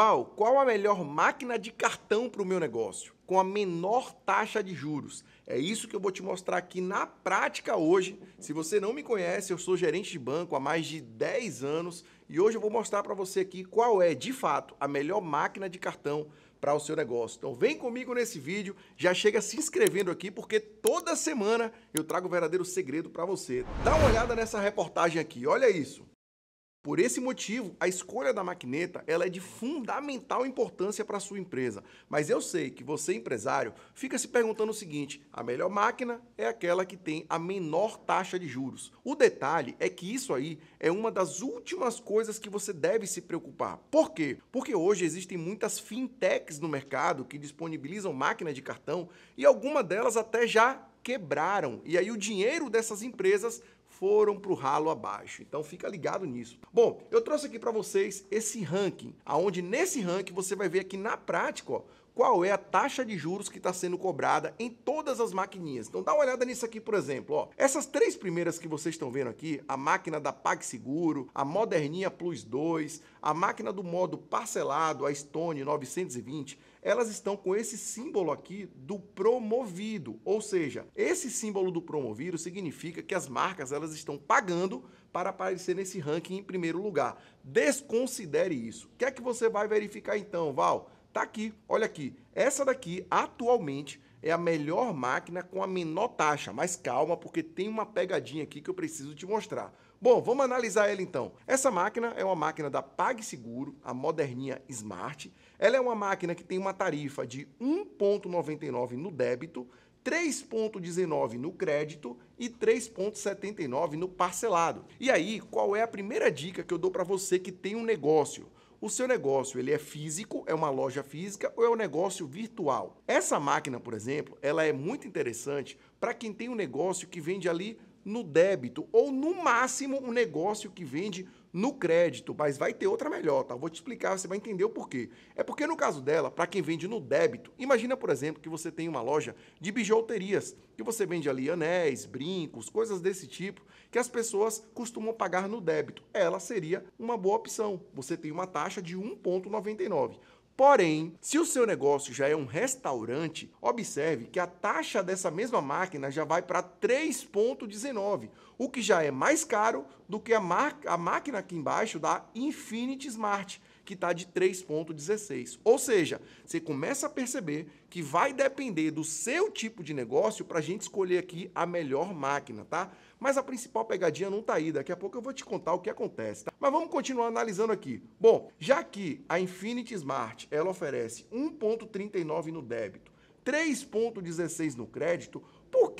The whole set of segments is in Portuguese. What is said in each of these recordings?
Val, qual a melhor máquina de cartão para o meu negócio? Com a menor taxa de juros. É isso que eu vou te mostrar aqui na prática hoje. Se você não me conhece, eu sou gerente de banco há mais de 10 anos e hoje eu vou mostrar para você aqui qual é, de fato, a melhor máquina de cartão para o seu negócio. Então vem comigo nesse vídeo, já chega se inscrevendo aqui porque toda semana eu trago o verdadeiro segredo para você. Dá uma olhada nessa reportagem aqui, olha isso. Por esse motivo, a escolha da maquineta ela é de fundamental importância para a sua empresa. Mas eu sei que você, empresário, fica se perguntando o seguinte: a melhor máquina é aquela que tem a menor taxa de juros. O detalhe é que isso aí é uma das últimas coisas que você deve se preocupar. Por quê? Porque hoje existem muitas fintechs no mercado que disponibilizam máquina de cartão e algumas delas até já quebraram. E aí o dinheiro dessas empresas foram para o ralo abaixo. Então fica ligado nisso. Bom, eu trouxe aqui para vocês esse ranking, aonde nesse ranking você vai ver aqui na prática, ó, qual é a taxa de juros que está sendo cobrada em todas as maquininhas. Então dá uma olhada nisso aqui, por exemplo. Ó. Essas três primeiras que vocês estão vendo aqui, a máquina da PagSeguro, a Moderninha Plus 2, a máquina do modo parcelado, a Stone 920, elas estão com esse símbolo aqui do promovido, ou seja, esse símbolo do promovido significa que as marcas elas estão pagando para aparecer nesse ranking em primeiro lugar. Desconsidere isso. O que é que você vai verificar então, Val? Tá aqui, olha aqui. Essa daqui atualmente é a melhor máquina com a menor taxa, mas calma porque tem uma pegadinha aqui que eu preciso te mostrar. Bom, vamos analisar ela então. Essa máquina é uma máquina da PagSeguro, a moderninha Smart, ela é uma máquina que tem uma tarifa de 1,99 no débito, 3,19 no crédito e 3,79 no parcelado. E aí, qual é a primeira dica que eu dou para você que tem um negócio? O seu negócio, ele é físico, é uma loja física ou é um negócio virtual? Essa máquina, por exemplo, ela é muito interessante para quem tem um negócio que vende ali no débito ou no máximo um negócio que vende no crédito, mas vai ter outra melhor, tá? Eu vou te explicar, você vai entender o porquê. É porque no caso dela, para quem vende no débito, imagina, por exemplo, que você tem uma loja de bijuterias, que você vende ali anéis, brincos, coisas desse tipo, que as pessoas costumam pagar no débito. Ela seria uma boa opção. Você tem uma taxa de 1.99. Porém, se o seu negócio já é um restaurante, observe que a taxa dessa mesma máquina já vai para 3,19, o que já é mais caro do que a, a máquina aqui embaixo da Infinity Smart que está de 3,16. Ou seja, você começa a perceber que vai depender do seu tipo de negócio para a gente escolher aqui a melhor máquina, tá? Mas a principal pegadinha não está aí, daqui a pouco eu vou te contar o que acontece, tá? Mas vamos continuar analisando aqui. Bom, já que a Infinity Smart, ela oferece 1,39 no débito, 3,16 no crédito,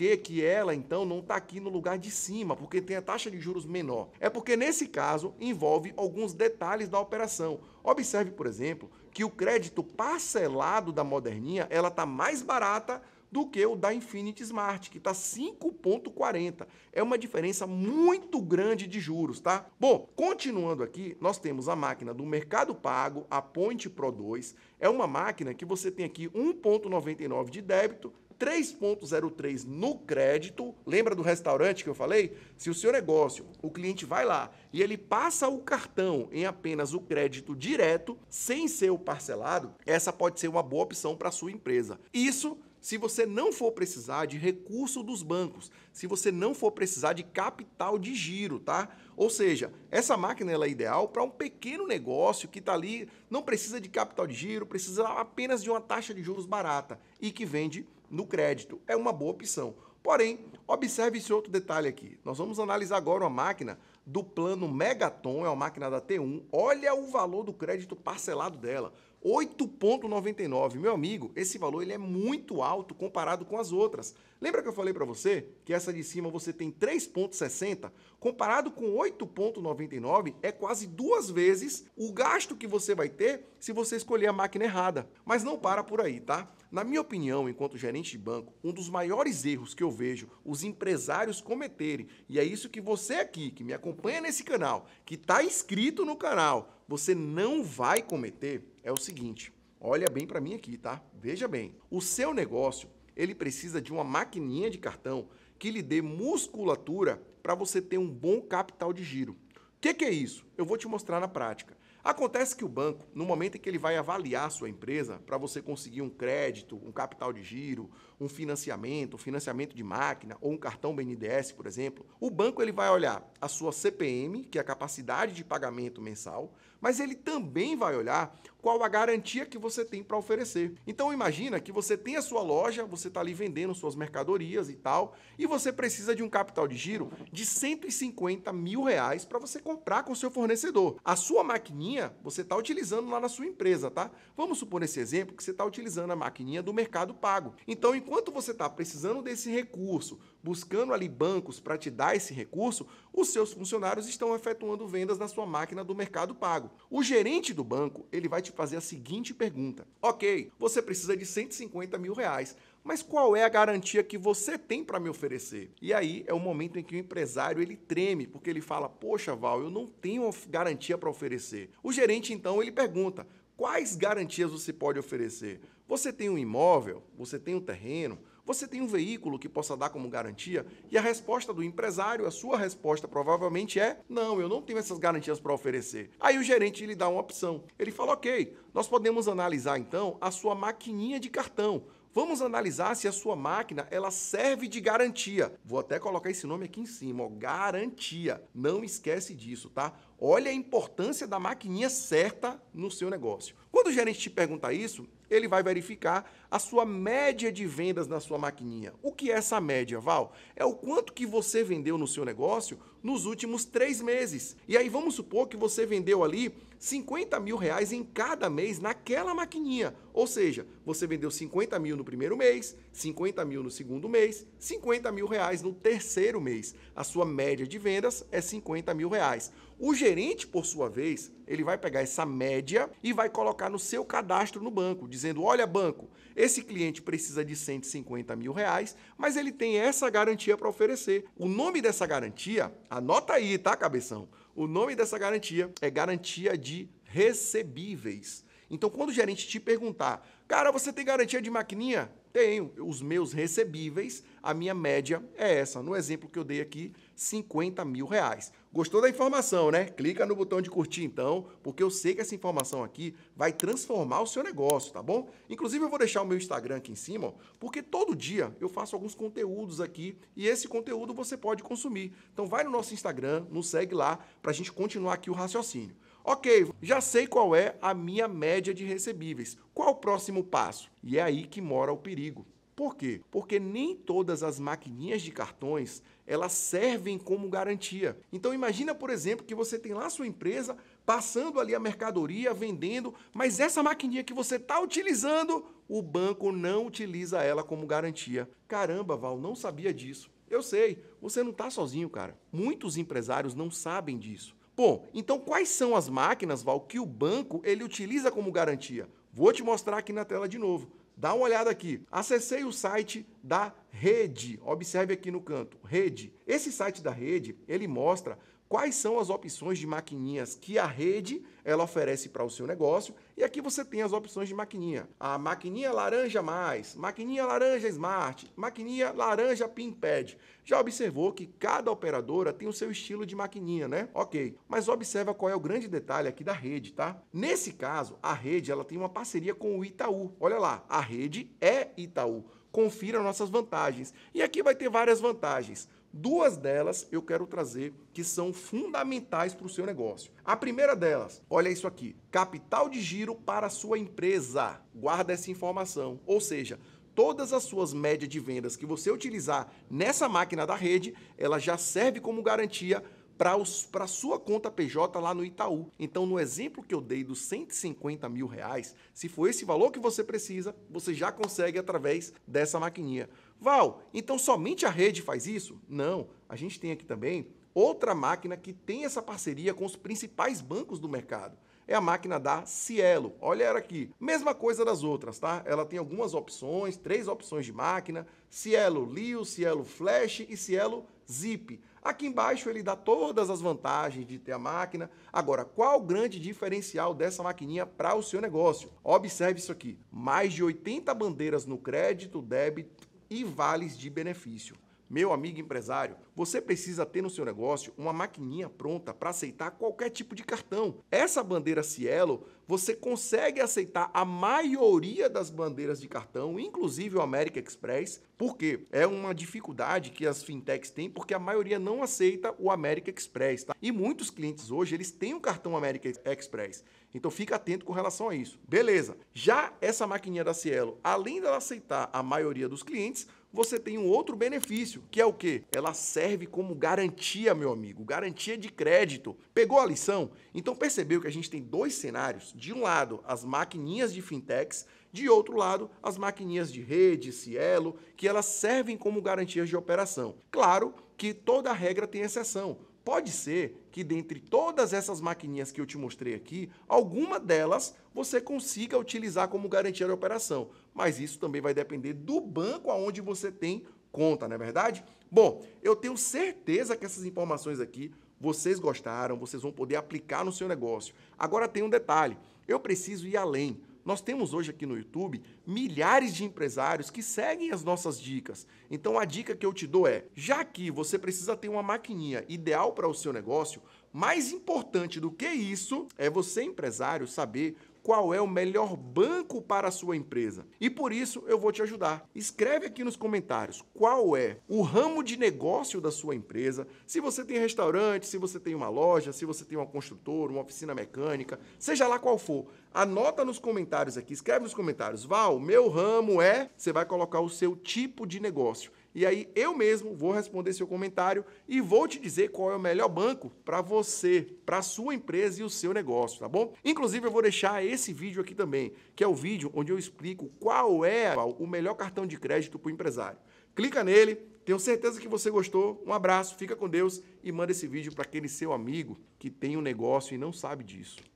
que que ela então não está aqui no lugar de cima, porque tem a taxa de juros menor? É porque nesse caso envolve alguns detalhes da operação. Observe, por exemplo, que o crédito parcelado da Moderninha ela está mais barata do que o da Infinity Smart, que está 5,40. É uma diferença muito grande de juros, tá? Bom, continuando aqui, nós temos a máquina do Mercado Pago, a Point Pro 2. É uma máquina que você tem aqui 1,99 de débito 3,03 no crédito. Lembra do restaurante que eu falei? Se o seu negócio, o cliente vai lá e ele passa o cartão em apenas o crédito direto, sem ser o parcelado, essa pode ser uma boa opção para a sua empresa. Isso se você não for precisar de recurso dos bancos, se você não for precisar de capital de giro, tá? Ou seja, essa máquina é ideal para um pequeno negócio que está ali, não precisa de capital de giro, precisa apenas de uma taxa de juros barata e que vende no crédito. É uma boa opção. Porém, observe esse outro detalhe aqui. Nós vamos analisar agora uma máquina do plano Megaton, é uma máquina da T1. Olha o valor do crédito parcelado dela. 8,99. Meu amigo, esse valor ele é muito alto comparado com as outras. Lembra que eu falei para você que essa de cima você tem 3,60? Comparado com 8,99, é quase duas vezes o gasto que você vai ter se você escolher a máquina errada. Mas não para por aí, tá? Na minha opinião, enquanto gerente de banco, um dos maiores erros que eu vejo os empresários cometerem, e é isso que você aqui, que me acompanha nesse canal, que está inscrito no canal, você não vai cometer é o seguinte: olha bem para mim aqui, tá? Veja bem. O seu negócio, ele precisa de uma maquininha de cartão que lhe dê musculatura para você ter um bom capital de giro. O que, que é isso? Eu vou te mostrar na prática. Acontece que o banco, no momento em que ele vai avaliar a sua empresa para você conseguir um crédito, um capital de giro, um financiamento, um financiamento de máquina ou um cartão BNDES, por exemplo, o banco ele vai olhar a sua CPM, que é a capacidade de pagamento mensal, mas ele também vai olhar qual a garantia que você tem para oferecer. Então imagina que você tem a sua loja, você está ali vendendo suas mercadorias e tal, e você precisa de um capital de giro de 150 mil reais para você comprar com seu fornecedor. A sua maquininha você está utilizando lá na sua empresa, tá? Vamos supor nesse exemplo que você está utilizando a maquininha do Mercado Pago. Então enquanto você está precisando desse recurso buscando ali bancos para te dar esse recurso, os seus funcionários estão efetuando vendas na sua máquina do mercado pago. O gerente do banco ele vai te fazer a seguinte pergunta: Ok, você precisa de 150 mil reais. Mas qual é a garantia que você tem para me oferecer? E aí é o momento em que o empresário ele treme, porque ele fala: "Poxa, Val, eu não tenho garantia para oferecer". O gerente então ele pergunta: "Quais garantias você pode oferecer? Você tem um imóvel? Você tem um terreno? Você tem um veículo que possa dar como garantia? E a resposta do empresário, a sua resposta provavelmente é: não, eu não tenho essas garantias para oferecer. Aí o gerente lhe dá uma opção. Ele fala: ok, nós podemos analisar então a sua maquininha de cartão. Vamos analisar se a sua máquina ela serve de garantia. Vou até colocar esse nome aqui em cima, ó, garantia. Não esquece disso, tá? Olha a importância da maquininha certa no seu negócio. Quando o gerente te pergunta isso, ele vai verificar a sua média de vendas na sua maquininha. O que é essa média, Val? É o quanto que você vendeu no seu negócio nos últimos três meses. E aí vamos supor que você vendeu ali 50 mil reais em cada mês naquela maquininha. Ou seja, você vendeu 50 mil no primeiro mês, 50 mil no segundo mês, 50 mil reais no terceiro mês. A sua média de vendas é 50 mil reais. O gerente, por sua vez, ele vai pegar essa média e vai colocar no seu cadastro no banco, dizendo: olha, banco, esse cliente precisa de 150 mil reais, mas ele tem essa garantia para oferecer. O nome dessa garantia, anota aí, tá, cabeção? O nome dessa garantia é garantia de recebíveis. Então, quando o gerente te perguntar, cara, você tem garantia de maquininha? Tenho. Os meus recebíveis, a minha média é essa. No exemplo que eu dei aqui, 50 mil reais. Gostou da informação, né? Clica no botão de curtir então, porque eu sei que essa informação aqui vai transformar o seu negócio, tá bom? Inclusive eu vou deixar o meu Instagram aqui em cima, porque todo dia eu faço alguns conteúdos aqui e esse conteúdo você pode consumir. Então vai no nosso Instagram, nos segue lá para a gente continuar aqui o raciocínio. Ok, já sei qual é a minha média de recebíveis. Qual o próximo passo? E é aí que mora o perigo. Por quê? Porque nem todas as maquininhas de cartões elas servem como garantia. Então imagina, por exemplo, que você tem lá sua empresa passando ali a mercadoria, vendendo, mas essa maquininha que você está utilizando, o banco não utiliza ela como garantia. Caramba, Val, não sabia disso. Eu sei, você não está sozinho, cara. Muitos empresários não sabem disso. Bom, então quais são as máquinas, Val, que o banco ele utiliza como garantia? Vou te mostrar aqui na tela de novo. Dá uma olhada aqui. Acessei o site da rede. Observe aqui no canto, rede. Esse site da rede, ele mostra quais são as opções de maquininhas que a rede ela oferece para o seu negócio e aqui você tem as opções de maquininha. A maquininha laranja mais, maquininha laranja smart, maquininha laranja pinpad. Já observou que cada operadora tem o seu estilo de maquininha, né? Ok, mas observa qual é o grande detalhe aqui da rede, tá? Nesse caso, a rede ela tem uma parceria com o Itaú. Olha lá, a rede é Itaú. Confira nossas vantagens. E aqui vai ter várias vantagens Duas delas eu quero trazer que são fundamentais para o seu negócio. A primeira delas, olha isso aqui: capital de giro para a sua empresa. Guarda essa informação. Ou seja, todas as suas médias de vendas que você utilizar nessa máquina da rede, ela já serve como garantia para a sua conta PJ lá no Itaú. Então, no exemplo que eu dei dos 150 mil reais, se for esse valor que você precisa, você já consegue através dessa maquininha. Val, então somente a rede faz isso? Não, a gente tem aqui também outra máquina que tem essa parceria com os principais bancos do mercado. É a máquina da Cielo. Olha ela aqui. Mesma coisa das outras, tá? Ela tem algumas opções, três opções de máquina: Cielo Lio, Cielo Flash e Cielo Zip. Aqui embaixo ele dá todas as vantagens de ter a máquina. Agora, qual o grande diferencial dessa maquininha para o seu negócio? Observe isso aqui. Mais de 80 bandeiras no crédito, débito e vales de benefício. Meu amigo empresário, você precisa ter no seu negócio uma maquininha pronta para aceitar qualquer tipo de cartão. Essa bandeira Cielo, você consegue aceitar a maioria das bandeiras de cartão, inclusive o American Express, porque é uma dificuldade que as fintechs têm, porque a maioria não aceita o American Express, tá? E muitos clientes hoje, eles têm o um cartão American Express. Então fica atento com relação a isso. Beleza. Já essa maquininha da Cielo, além dela aceitar a maioria dos clientes, você tem um outro benefício, que é o quê? Ela serve como garantia, meu amigo, garantia de crédito. Pegou a lição? Então percebeu que a gente tem dois cenários. De um lado, as maquininhas de fintechs, de outro lado, as maquininhas de rede, Cielo, que elas servem como garantias de operação. Claro que toda regra tem exceção. Pode ser que dentre todas essas maquininhas que eu te mostrei aqui, alguma delas você consiga utilizar como garantia de operação mas isso também vai depender do banco aonde você tem conta, não é verdade? Bom, eu tenho certeza que essas informações aqui vocês gostaram, vocês vão poder aplicar no seu negócio. Agora tem um detalhe, eu preciso ir além. Nós temos hoje aqui no YouTube milhares de empresários que seguem as nossas dicas. Então a dica que eu te dou é: já que você precisa ter uma maquininha ideal para o seu negócio, mais importante do que isso é você, empresário, saber qual é o melhor banco para a sua empresa. E por isso eu vou te ajudar. Escreve aqui nos comentários qual é o ramo de negócio da sua empresa, se você tem restaurante, se você tem uma loja, se você tem uma construtora, uma oficina mecânica, seja lá qual for. Anota nos comentários aqui, escreve nos comentários, Val, meu ramo é, você vai colocar o seu tipo de negócio e aí eu mesmo vou responder seu comentário e vou te dizer qual é o melhor banco para você, para sua empresa e o seu negócio, tá bom? Inclusive eu vou deixar esse vídeo aqui também, que é o vídeo onde eu explico qual é o melhor cartão de crédito para o empresário. Clica nele, tenho certeza que você gostou. Um abraço, fica com Deus e manda esse vídeo para aquele seu amigo que tem um negócio e não sabe disso.